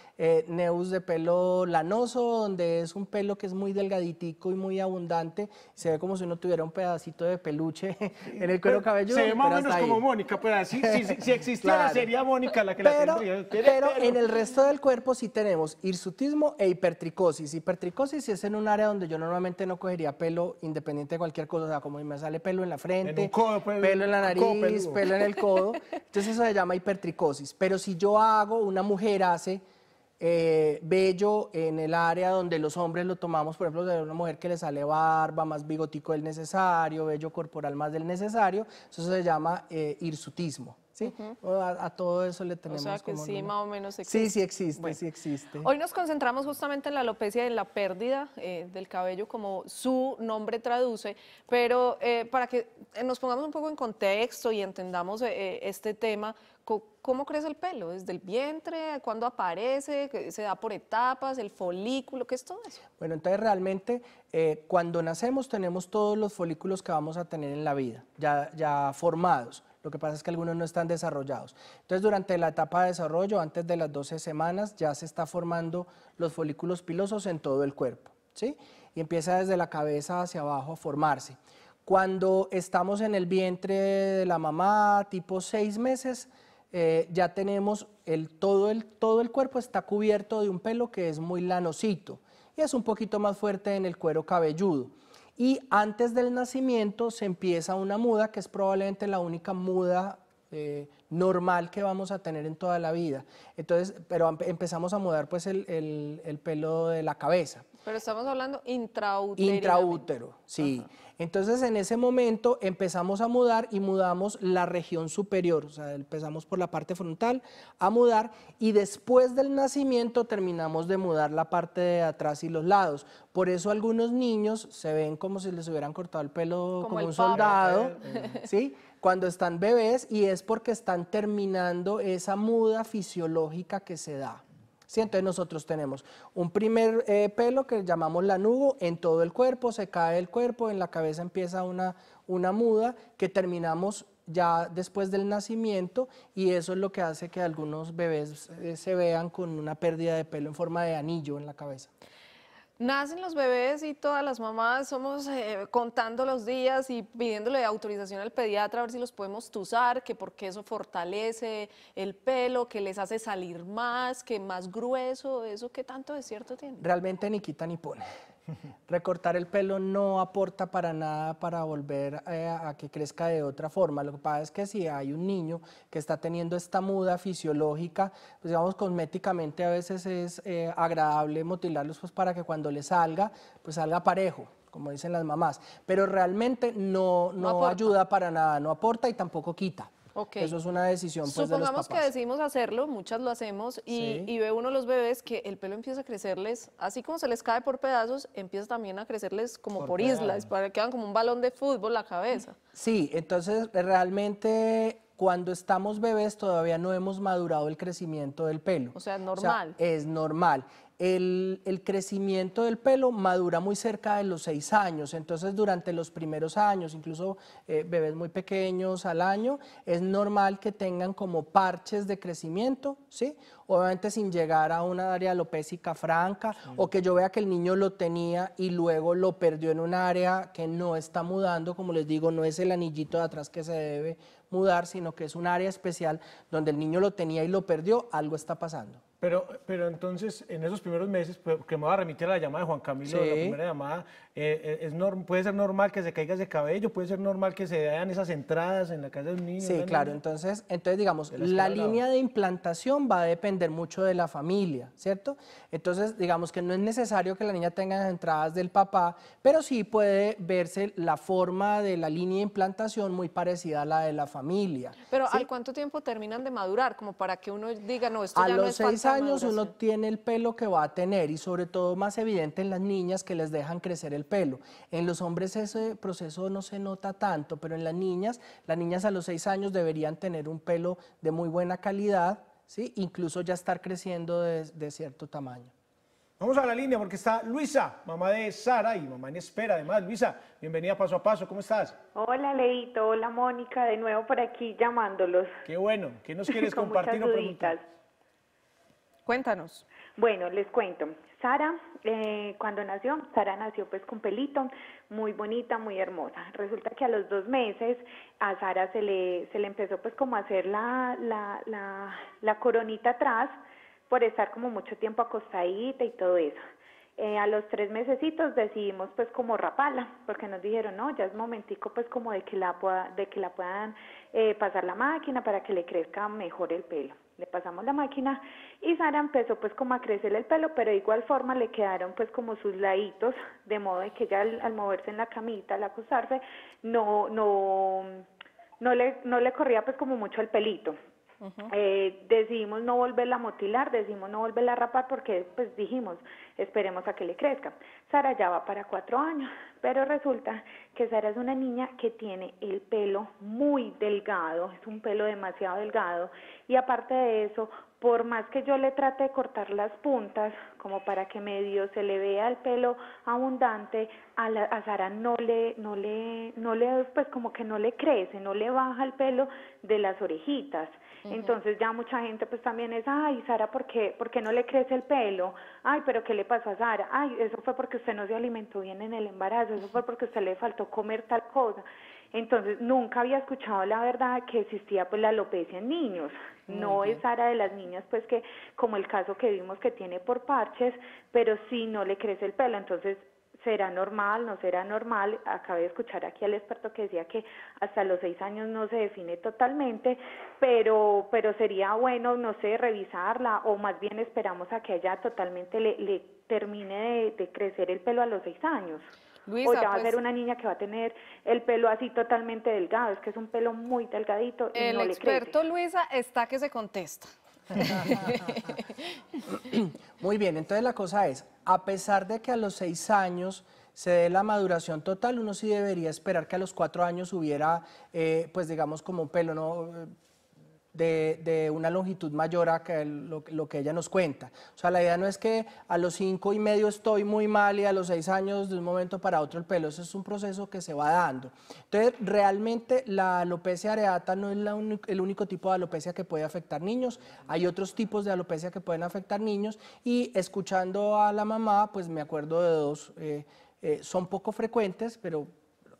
neus de pelo lanoso, donde es un pelo que es muy delgaditico y muy abundante, se ve como si uno tuviera un pedacito de peluche en el cuero cabelludo. Se ve más o menos como Mónica, pero pues, si, si, existiera sería Mónica la que la tendría. Pero, en el resto del cuerpo sí tenemos hirsutismo e hipertricosis. Hipertricosis es en un área donde yo no no cogería pelo independiente de cualquier cosa, o sea, como me sale pelo en la frente, pues, pelo, en la nariz, pelo en el codo, entonces eso se llama hipertricosis. Pero si yo hago, una mujer hace eh, vello en el área donde los hombres lo tomamos, por ejemplo, de una mujer que le sale barba, más bigotico del necesario, vello corporal más del necesario, eso se llama eh, hirsutismo. ¿sí? a, todo eso le tenemos. O sea que como sí, más o menos existe. Sí, sí existe, sí existe. Hoy nos concentramos justamente en la alopecia y en la pérdida eh, del cabello, como su nombre traduce, pero eh, para que eh, nos pongamos un poco en contexto y entendamos este tema, ¿cómo crece el pelo? ¿Desde el vientre? ¿Cuándo aparece? ¿Se da por etapas? ¿El folículo? ¿Qué es todo eso? Bueno, entonces realmente cuando nacemos tenemos todos los folículos que vamos a tener en la vida, ya, ya formados. Lo que pasa es que algunos no están desarrollados. Entonces, durante la etapa de desarrollo, antes de las 12 semanas, ya se está formando los folículos pilosos en todo el cuerpo, ¿sí? Y empieza desde la cabeza hacia abajo a formarse. Cuando estamos en el vientre de la mamá, tipo seis meses, eh, ya tenemos el, todo, el, todo el cuerpo está cubierto de un pelo que es muy lanocito y es un poquito más fuerte en el cuero cabelludo y antes del nacimiento se empieza una muda que es probablemente la única muda eh, normal que vamos a tener en toda la vida. Entonces, pero empezamos a mudar pues el pelo de la cabeza. Pero estamos hablando intraútero. Intraútero, sí. Entonces en ese momento empezamos a mudar y mudamos la región superior, o sea, empezamos por la parte frontal a mudar y después del nacimiento terminamos de mudar la parte de atrás y los lados. Por eso algunos niños se ven como si les hubieran cortado el pelo como, un soldado, eh, ¿sí? Cuando están bebés y es porque están terminando esa muda fisiológica que se da. Entonces nosotros tenemos un primer eh, pelo que llamamos lanugo en todo el cuerpo, se cae el cuerpo, en la cabeza empieza una, muda que terminamos ya después del nacimiento y eso es lo que hace que algunos bebés eh, se vean con una pérdida de pelo en forma de anillo en la cabeza. Nacen los bebés y todas las mamás somos eh, contando los días y pidiéndole autorización al pediatra a ver si los podemos tusar, que porque eso fortalece el pelo, que les hace salir más, que más grueso, eso que tanto es cierto tiene. Realmente ni quita ni pone. Recortar el pelo no aporta para nada para volver eh, a que crezca de otra forma. Lo que pasa es que si hay un niño que está teniendo esta muda fisiológica, pues digamos cosméticamente a veces es eh, agradable mutilarlos pues para que cuando le salga, pues salga parejo como dicen las mamás, pero realmente no ayuda para nada, no aporta y tampoco quita. Eso es una decisión. Pues, Supongamos que decidimos hacerlo, muchas lo hacemos, y, ve uno los bebés que el pelo empieza a crecerles, así como se les cae por pedazos, empieza también a crecerles como por, islas, para que como un balón de fútbol la cabeza. Sí, entonces realmente cuando estamos bebés todavía no hemos madurado el crecimiento del pelo. O sea, normal. es normal el, crecimiento del pelo madura muy cerca de los seis años, entonces durante los primeros años, incluso eh, bebés muy pequeños al año, es normal que tengan como parches de crecimiento, ¿sí? Obviamente sin llegar a una área alopésica franca o que yo vea que el niño lo tenía y luego lo perdió en un área que no está mudando, como les digo, no es el anillito de atrás que se debe mudar, sino que es un área especial donde el niño lo tenía y lo perdió, algo está pasando. Pero, pero entonces, en esos primeros meses, pues, que me va a remitir a la llamada de Juan Camilo, la primera llamada, eh, eh, es puede ser normal que se caiga ese cabello, puede ser normal que se vean esas entradas en la casa de un niño. Sí, claro, entonces, entonces digamos, la línea de implantación va a depender mucho de la familia, ¿cierto? Entonces, digamos que no es necesario que la niña tenga las entradas del papá, pero sí puede verse la forma de la línea de implantación muy parecida a la de la familia. Pero ¿al cuánto tiempo terminan de madurar? Como para que uno diga, no, esto ya no es A los seis años uno tiene el pelo que va a tener y sobre todo más evidente en las niñas que les dejan crecer el pelo. En los hombres ese proceso no se nota tanto, pero en las niñas, las niñas a los 6 años deberían tener un pelo de muy buena calidad, ¿sí? incluso ya estar creciendo de, cierto tamaño. Vamos a la línea porque está Luisa, mamá de Sara y mamá en espera además. Luisa, bienvenida paso a paso, ¿cómo estás? Hola Leito, hola Mónica, de nuevo por aquí llamándolos. Qué bueno, ¿qué nos quieres compartir? Cuéntanos. Bueno, les cuento. Sara, eh, cuando nació, Sara nació pues con pelito, muy bonita, muy hermosa. Resulta que a los dos meses a Sara se le, se le empezó pues como a hacer la, la, la, la coronita atrás por estar como mucho tiempo acostadita y todo eso. Eh, a los tres mesecitos decidimos pues como raparla, porque nos dijeron, no, ya es momentico pues como de que la, pueda, de que la puedan eh, pasar la máquina para que le crezca mejor el pelo. Le pasamos la máquina y Sara empezó pues como a crecer el pelo, pero de igual forma le quedaron pues como sus laditos, de modo de que ella al, moverse en la camita, al acostarse, no, no, no le, no le corría pues como mucho el pelito. Eh, decidimos no volverla a motilar, decidimos no volverla a rapar porque pues dijimos, esperemos a que le crezca. Sara ya va para cuatro años, pero resulta que Sara es una niña que tiene el pelo muy delgado, es un pelo demasiado delgado y aparte de eso, por más que yo le trate de cortar las puntas, como para que medio se le vea el pelo abundante, a, a Sara no le, no le, no le, pues como que no le crece, no le baja el pelo de las orejitas. Entonces ya mucha gente pues también es, ay, Sara, ¿por qué, no le crece el pelo? Ay, pero ¿qué le pasó a Sara? Ay, eso fue porque usted no se alimentó bien en el embarazo, eso fue porque usted le faltó comer tal cosa. Entonces nunca había escuchado la verdad que existía pues la alopecia en niños. No es Sara de las niñas pues que como el caso que vimos que tiene por parches, pero sí no le crece el pelo. Entonces será normal, no será normal. Acabé de escuchar aquí al experto que decía que hasta los seis años no se define totalmente, pero, pero sería bueno, no sé, revisarla o más bien esperamos a que ella totalmente le, le termine de, crecer el pelo a los seis años. o ya va a pues ser una niña que va a tener el pelo así totalmente delgado, es que es un pelo muy delgadito. Y el experto le Luisa está que se contesta. Muy bien, entonces la cosa es, a pesar de que a los seis años se dé la maduración total, uno sí debería esperar que a los cuatro años hubiera, eh, pues digamos, como un pelo, ¿no? de, una longitud mayor a lo, que ella nos cuenta. O sea, la idea no es que a los cinco y medio estoy muy mal y a los seis años de un momento para otro el pelo, eso es un proceso que se va dando. Entonces, realmente la alopecia areata no es el único tipo de alopecia que puede afectar niños, hay otros tipos de alopecia que pueden afectar niños y escuchando a la mamá, pues me acuerdo de dos, eh, eh, son poco frecuentes, pero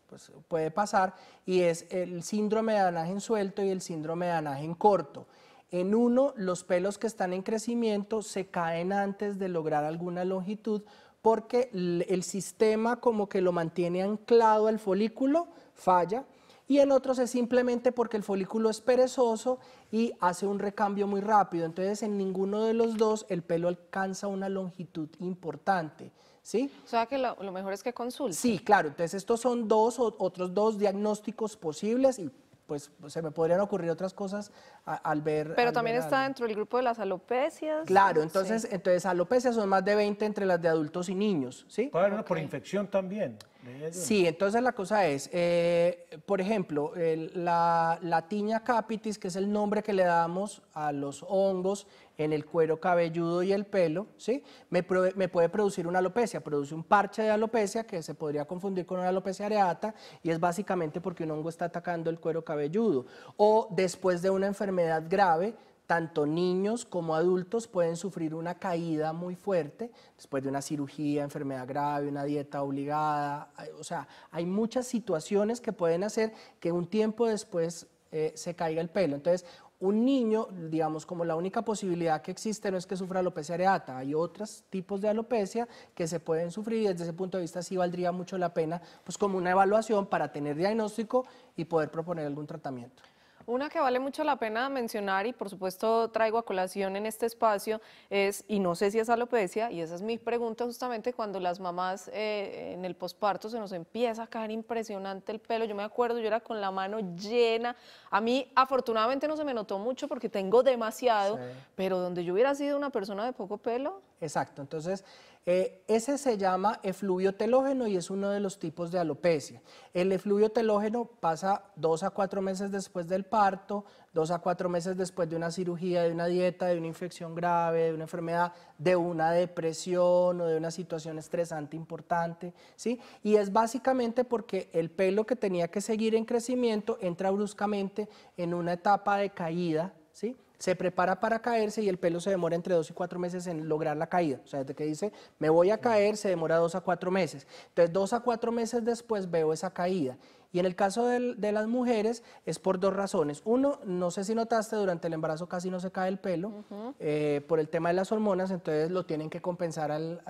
pues, puede pasar, y es el síndrome de anagen suelto y el síndrome de anagen corto. En uno, los pelos que están en crecimiento se caen antes de lograr alguna longitud porque el sistema como que lo mantiene anclado al folículo, falla, y en otros es simplemente porque el folículo es perezoso y hace un recambio muy rápido. Entonces, en ninguno de los dos el pelo alcanza una longitud importante. ¿sí? O sea que lo, mejor es que consulte. Sí, claro. Entonces estos son dos, otros dos diagnósticos posibles y pues se me podrían ocurrir otras cosas al ver... Pero también está dentro del grupo de las alopecias. Claro, entonces, entonces alopecias son más de 20 entre las de adultos y niños, ¿sí? por infección también. Sí, entonces la cosa es, eh, por ejemplo, la, tiña capitis, que es el nombre que le damos a los hongos en el cuero cabelludo y el pelo, ¿sí? me, puede producir una alopecia, produce un parche de alopecia que se podría confundir con una alopecia areata y es básicamente porque un hongo está atacando el cuero cabelludo. O después de una enfermedad grave, tanto niños como adultos pueden sufrir una caída muy fuerte después de una cirugía, enfermedad grave, una dieta obligada. O sea, hay muchas situaciones que pueden hacer que un tiempo después eh, se caiga el pelo. Entonces, un niño, digamos, como la única posibilidad que existe no es que sufra alopecia areata, hay otros tipos de alopecia que se pueden sufrir y desde ese punto de vista sí valdría mucho la pena, pues como una evaluación para tener diagnóstico y poder proponer algún tratamiento. Una que vale mucho la pena mencionar y por supuesto traigo a colación en este espacio es, y no sé si es alopecia, y esa es mi pregunta justamente cuando las mamás eh, en el posparto se nos empieza a caer impresionante el pelo. Yo me acuerdo, yo era con la mano llena. A mí afortunadamente no se me notó mucho porque tengo demasiado, pero donde yo hubiera sido una persona de poco pelo. Exacto, entonces eh, ese se llama efluvio telógeno y es uno de los tipos de alopecia. El efluvio telógeno pasa dos a cuatro meses después del parto, dos a cuatro meses después de una cirugía, de una dieta, de una infección grave, de una enfermedad, de una depresión o de una situación estresante importante, ¿sí? Y es básicamente porque el pelo que tenía que seguir en crecimiento entra bruscamente en una etapa de caída, ¿sí? se prepara para caerse y el pelo se demora entre dos y cuatro meses en lograr la caída. O sea, desde que dice, me voy a caer, se demora dos a cuatro meses. Entonces, dos a cuatro meses después veo esa caída. Y en el caso de las mujeres es por dos razones. Uno, no sé si notaste, durante el embarazo casi no se cae el pelo eh, por el tema de las hormonas, entonces lo tienen que compensar al,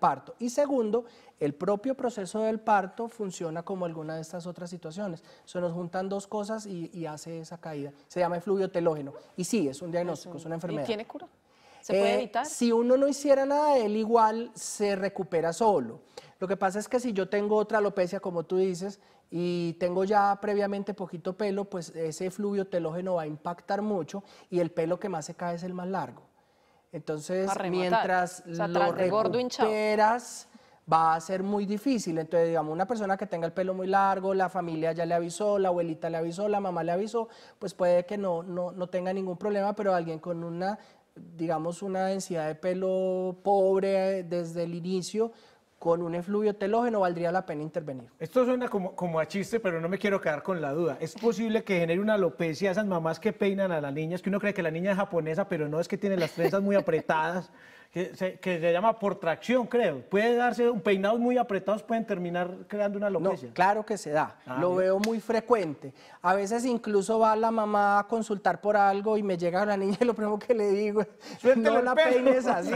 parto. Y segundo, el propio proceso del parto funciona como alguna de estas otras situaciones. Se nos juntan dos cosas y, hace esa caída. Se llama efluvio telógeno. Y sí, es un diagnóstico, es, una enfermedad. ¿Y tiene cura? ¿Se eh, puede evitar? si uno no hiciera nada de él, igual se recupera solo. Lo que pasa es que si yo tengo otra alopecia, como tú dices, y tengo ya previamente poquito pelo, pues ese fluvio telógeno va a impactar mucho y el pelo que más se cae es el más largo. Entonces, mientras lo va a ser muy difícil. Entonces, digamos, una persona que tenga el pelo muy largo, la familia ya le avisó, la abuelita le avisó, la mamá le avisó, pues puede que no, no, no tenga ningún problema, pero alguien con una, digamos, una densidad de pelo pobre desde el inicio, con un efluvio telógeno valdría la pena intervenir. Esto suena como, como a chiste, pero no me quiero quedar con la duda. ¿Es posible que genere una alopecia esas mamás que peinan a la niña, es que uno cree que la niña es japonesa, pero no es que tiene las trenzas muy apretadas, que se, llama por tracción, creo? Puede darse, un peinado muy apretado, pueden terminar creando una alopecia. No, claro que se da, ah, lo veo muy frecuente. A veces incluso va la mamá a consultar por algo y me llega la niña y lo primero que le digo es, no la peines así.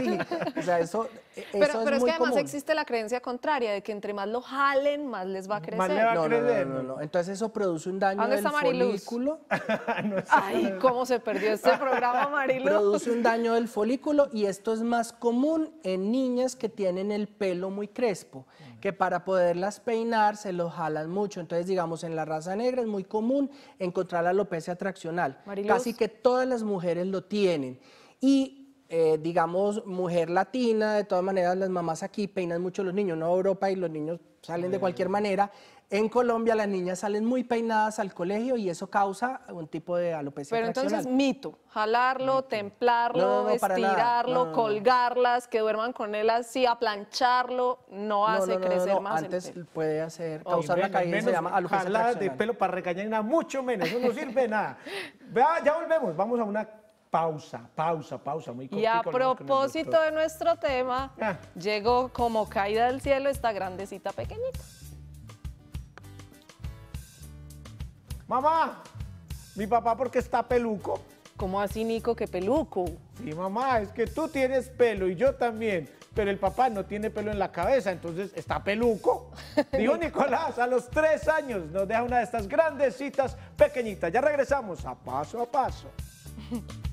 o sea, eso e-, pero, es, que además existe la creencia contraria de que entre más lo jalen, más les va a crecer. no, No, no, Entonces eso produce un daño ¿Dónde del está Mariluz? folículo. Ay, cómo se perdió este programa, Mariluz. Produce un daño del folículo y esto es más común en niñas que tienen el pelo muy crespo, que para poderlas peinar se lo jalan mucho. Entonces, digamos, en la raza negra es muy común encontrar la alopecia traccional. Casi que todas las mujeres lo tienen. Y eh, digamos, mujer latina, de todas maneras las mamás aquí peinan mucho los niños, no Europa y los niños salen de cualquier manera. En Colombia las niñas salen muy peinadas al colegio y eso causa un tipo de alopecia. Pero entonces mito, jalarlo, templarlo, estirarlo, colgarlas, que duerman con él así, aplancharlo, no hace crecer más. Antes el pelo. puede hacer causar la caída, se llama alopecia. de pelo para regañar, mucho menos, eso no sirve nada. ya volvemos, vamos a una pausa, pausa, pausa, muy Y a propósito de nuestro tema, ah. llegó como caída del cielo esta grandecita pequeñita. Mamá, mi papá porque está peluco. ¿Cómo así, Nico, que peluco? Sí, mamá, es que tú tienes pelo y yo también, pero el papá no tiene pelo en la cabeza, entonces está peluco. Dijo Nicolás, a los tres años nos deja una de estas grandecitas pequeñitas. Ya regresamos a paso a paso.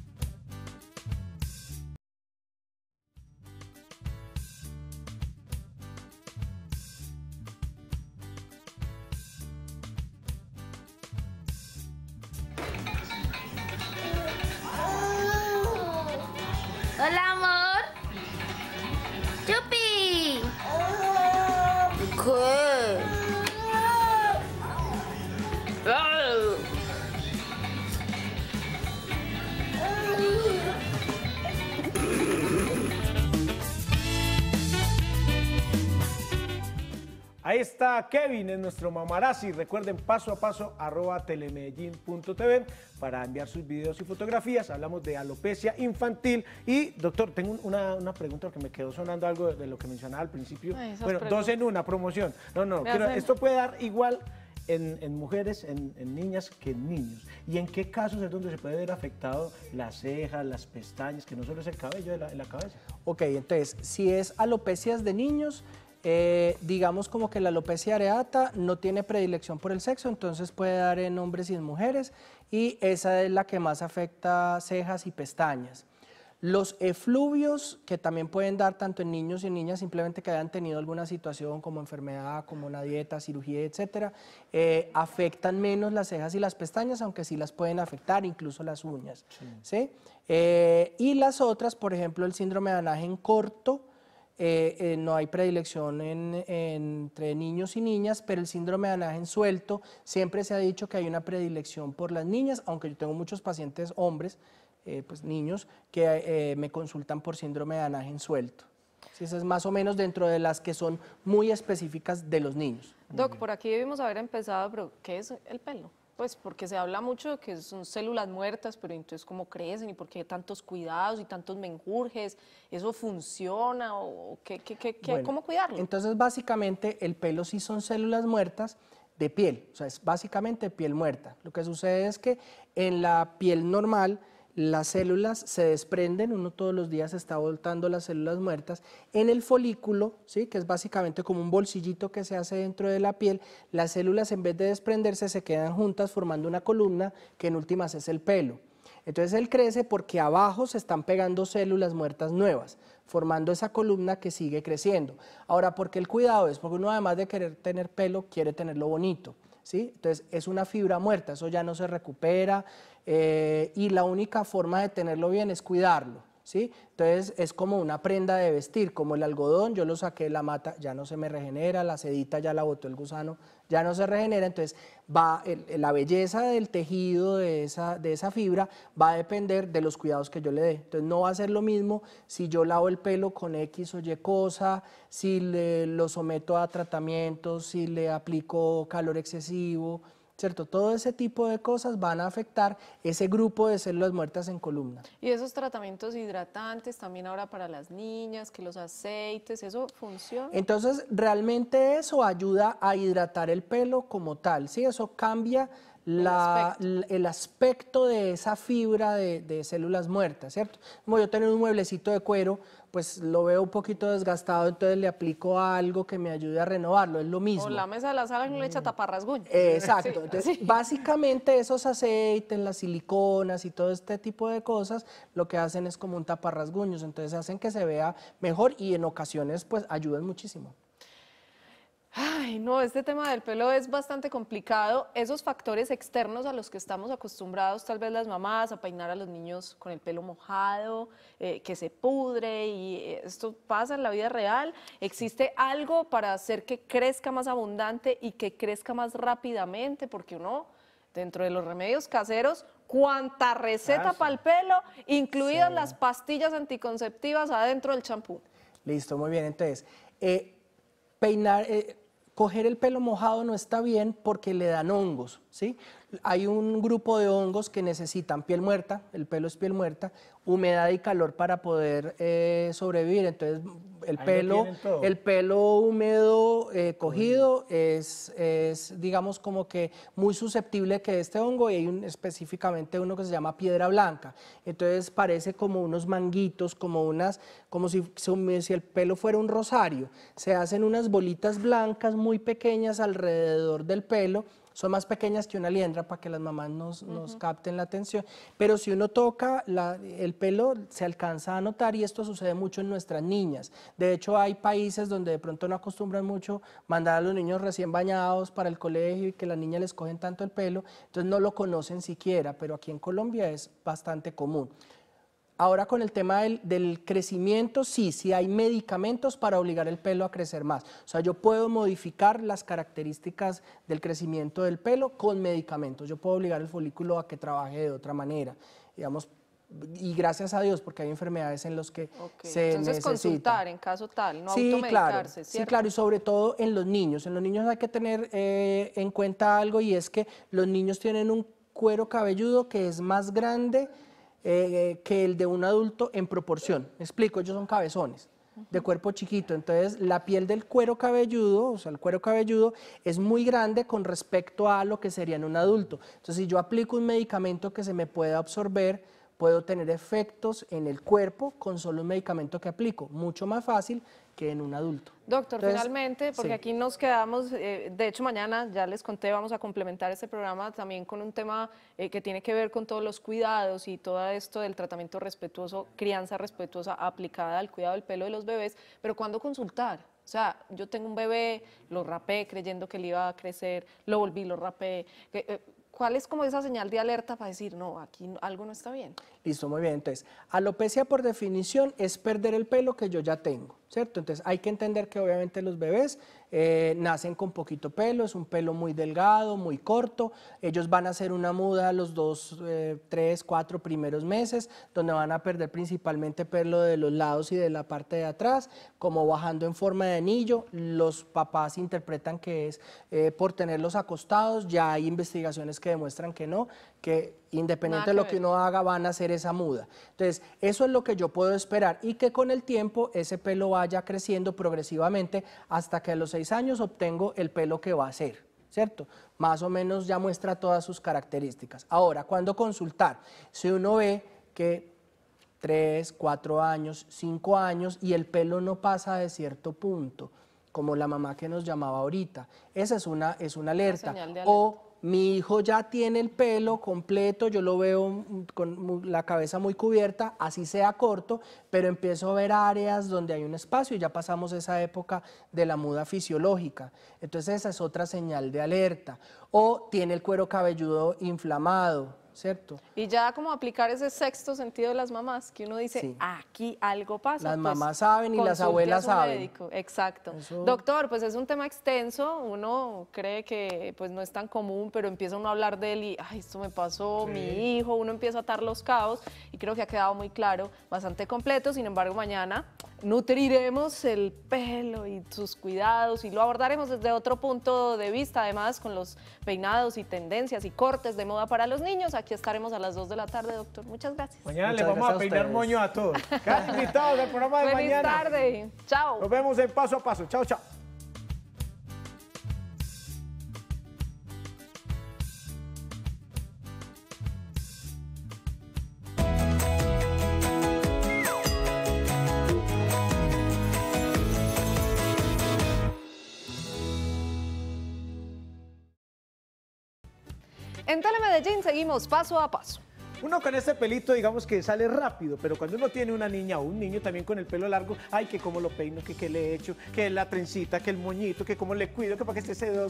Ahí está Kevin en nuestro mamarazzi. Recuerden paso a paso arroba telemedellín.tv para enviar sus videos y fotografías. Hablamos de alopecia infantil. Y doctor, tengo una, pregunta que me quedó sonando algo de, lo que mencionaba al principio. bueno, dos en una, promoción. No, no, pero esto puede dar igual. En, mujeres, en, niñas que en niños. ¿Y en qué casos es donde se puede ver afectado las cejas, las pestañas, que no solo es el cabello de la, la cabeza? Ok, entonces, si es alopecias de niños, eh, digamos como que la alopecia areata no tiene predilección por el sexo, entonces puede dar en hombres y en mujeres y esa es la que más afecta cejas y pestañas. Los efluvios que también pueden dar tanto en niños y en niñas simplemente que hayan tenido alguna situación como enfermedad, como una dieta, cirugía, etc eh, afectan menos las cejas y las pestañas, aunque sí las pueden afectar, incluso las uñas. Sí. Eh, y las otras, por ejemplo, el síndrome de anagen corto, eh, eh, no hay predilección entre niños y niñas, pero el síndrome de anagen suelto siempre se ha dicho que hay una predilección por las niñas, aunque yo tengo muchos pacientes hombres, eh, pues niños, que me consultan por síndrome de anagen suelto. Sí, es más o menos dentro de las que son muy específicas de los niños. Doc, por aquí debimos haber empezado, pero ¿qué es el pelo? Pues porque se habla mucho de que son células muertas, pero entonces cómo crecen y por qué tantos cuidados y tantos menjurjes, ¿eso funciona o qué, cómo cuidarlo? Entonces básicamente el pelo sí son células muertas de piel, o sea, es básicamente piel muerta. Lo que sucede es que en la piel normal las células se desprenden, uno todos los días está voltando las células muertas, en el folículo, ¿sí? que es básicamente como un bolsillito que se hace dentro de la piel, las células en vez de desprenderse se quedan juntas formando una columna que en últimas es el pelo. Entonces él crece porque abajo se están pegando células muertas nuevas, formando esa columna que sigue creciendo. Ahora, ¿por qué el cuidado? Es porque uno además de querer tener pelo, quiere tenerlo bonito. Entonces es una fibra muerta, eso ya no se recupera eh, y la única forma de tenerlo bien es cuidarlo. ¿sí? Entonces es como una prenda de vestir, como el algodón, yo lo saqué de la mata, ya no se me regenera, la sedita ya la botó el gusano, ya no se regenera, entonces va, la belleza del tejido, de esa, de esa fibra, va a depender de los cuidados que yo le dé. Entonces no va a ser lo mismo si yo lavo el pelo con X o Y cosa, si le, lo someto a tratamientos, si le aplico calor excesivo, ¿cierto? Todo ese tipo de cosas van a afectar ese grupo de células muertas en columna. Y esos tratamientos hidratantes también ahora para las niñas, que los aceites, ¿eso funciona? Entonces, realmente eso ayuda a hidratar el pelo como tal, ¿sí? Eso cambia el, aspecto. de esa fibra de, de células muertas, ¿cierto? Como yo tener un mueblecito de cuero pues lo veo un poquito desgastado, entonces le aplico algo que me ayude a renovarlo, es lo mismo. O la mesa de la sala le leche mm. taparrasguño. Exacto, entonces básicamente esos aceites, las siliconas y todo este tipo de cosas, lo que hacen es como un taparrasguños, entonces hacen que se vea mejor y en ocasiones pues ayudan muchísimo. Ay, no, este tema del pelo es bastante complicado. Esos factores externos a los que estamos acostumbrados, tal vez las mamás, a peinar a los niños con el pelo mojado, eh, que se pudre, y eh, esto pasa en la vida real. ¿Existe algo para hacer que crezca más abundante y que crezca más rápidamente? Porque uno, dentro de los remedios caseros, cuánta receta para el pelo, incluidas las pastillas anticonceptivas adentro del champú. Listo, muy bien. Entonces, eh, peinar coger el pelo mojado no está bien porque le dan hongos, hay un grupo de hongos que necesitan piel muerta, el pelo es piel muerta, humedad y calor para poder eh, sobrevivir. Entonces, el pelo, el pelo húmedo eh, cogido es, digamos, como que muy susceptible que este hongo, y hay específicamente uno que se llama piedra blanca. Entonces, parece como unos manguitos, como unas, como si, si el pelo fuera un rosario. Se hacen unas bolitas blancas muy pequeñas alrededor del pelo son más pequeñas que una liendra para que las mamás nos, capten la atención. Pero si uno toca el pelo, se alcanza a notar y esto sucede mucho en nuestras niñas. De hecho, hay países donde de pronto no acostumbran mucho mandar a los niños recién bañados para el colegio y que las niñas les cogen tanto el pelo, entonces no lo conocen siquiera, pero aquí en Colombia es bastante común. Ahora con el tema del, crecimiento, sí, sí hay medicamentos para obligar el pelo a crecer más. O sea, yo puedo modificar las características del crecimiento del pelo con medicamentos. Yo puedo obligar el folículo a que trabaje de otra manera. Digamos, y gracias a Dios, porque hay enfermedades en las que okay. se Entonces consultar en caso tal, no sí, Claro, Sí, claro, y sobre todo en los niños. En los niños hay que tener eh, en cuenta algo y es que los niños tienen un cuero cabelludo que es más grande eh, que el de un adulto en proporción. Me explico, ellos son cabezones de cuerpo chiquito. Entonces, la piel del cuero cabelludo, o sea, el cuero cabelludo es muy grande con respecto a lo que sería en un adulto. Entonces, si yo aplico un medicamento que se me pueda absorber, puedo tener efectos en el cuerpo con solo un medicamento que aplico, mucho más fácil que en un adulto. Doctor, finalmente, porque aquí nos quedamos, eh, de hecho mañana ya les conté, vamos a complementar este programa también con un tema eh, que tiene que ver con todos los cuidados y todo esto del tratamiento respetuoso, crianza respetuosa aplicada al cuidado del pelo de los bebés, pero ¿cuándo consultar? O sea, yo tengo un bebé, lo rapé creyendo que le iba a crecer, lo volví, lo rapé. Que, eh, ¿Cuál es como esa señal de alerta para decir, no, aquí algo no está bien? Listo, muy bien. Entonces, alopecia por definición es perder el pelo que yo ya tengo, ¿cierto? Entonces, hay que entender que obviamente los bebés eh, nacen con poquito pelo, es un pelo muy delgado, muy corto. Ellos van a hacer una muda los dos, eh, tres, cuatro primeros meses, donde van a perder principalmente pelo de los lados y de la parte de atrás, como bajando en forma de anillo. Los papás interpretan que es eh, por tenerlos acostados, ya hay investigaciones que demuestran que no, que independiente de lo que, uno haga, van a hacer esa muda. Entonces, eso es lo que yo puedo esperar y que con el tiempo ese pelo vaya creciendo progresivamente hasta que a los seis años obtengo el pelo que va a ser, ¿cierto? Más o menos ya muestra todas sus características. Ahora, ¿cuándo consultar? Si uno ve que tres, cuatro años, cinco años y el pelo no pasa de cierto punto, como la mamá que nos llamaba ahorita. Esa es una, es una alerta. Una alerta mi hijo ya tiene el pelo completo, yo lo veo con la cabeza muy cubierta, así sea corto, pero empiezo a ver áreas donde hay un espacio y ya pasamos esa época de la muda fisiológica. Entonces esa es otra señal de alerta. O tiene el cuero cabelludo inflamado, ¿cierto? Y ya como aplicar ese sexto sentido de las mamás, que uno dice, aquí algo pasa. Las pues, mamás saben y las abuelas saben. Exacto. Doctor, pues es un tema extenso, uno cree que pues no es tan común, pero empieza uno a hablar de él y, ay, esto me pasó, mi hijo, uno empieza a atar los cabos y creo que ha quedado muy claro, bastante completo, sin embargo mañana nutriremos el pelo y sus cuidados y lo abordaremos desde otro punto de vista, además con los peinados y tendencias y cortes de moda para los niños. Aquí estaremos a las 2 de la tarde, doctor. Muchas gracias. Mañana le vamos a peinar moño a todos. Gracias, invitados al programa de mañana. Buenas tardes. Chao. Nos vemos en Paso a Paso. Chao, chao. En Medellín seguimos paso a paso. Uno con este pelito, digamos que sale rápido, pero cuando uno tiene una niña o un niño también con el pelo largo, ay, que cómo lo peino, que qué le he hecho, que la trencita, que el moñito, que cómo le cuido, que para que esté sedoso,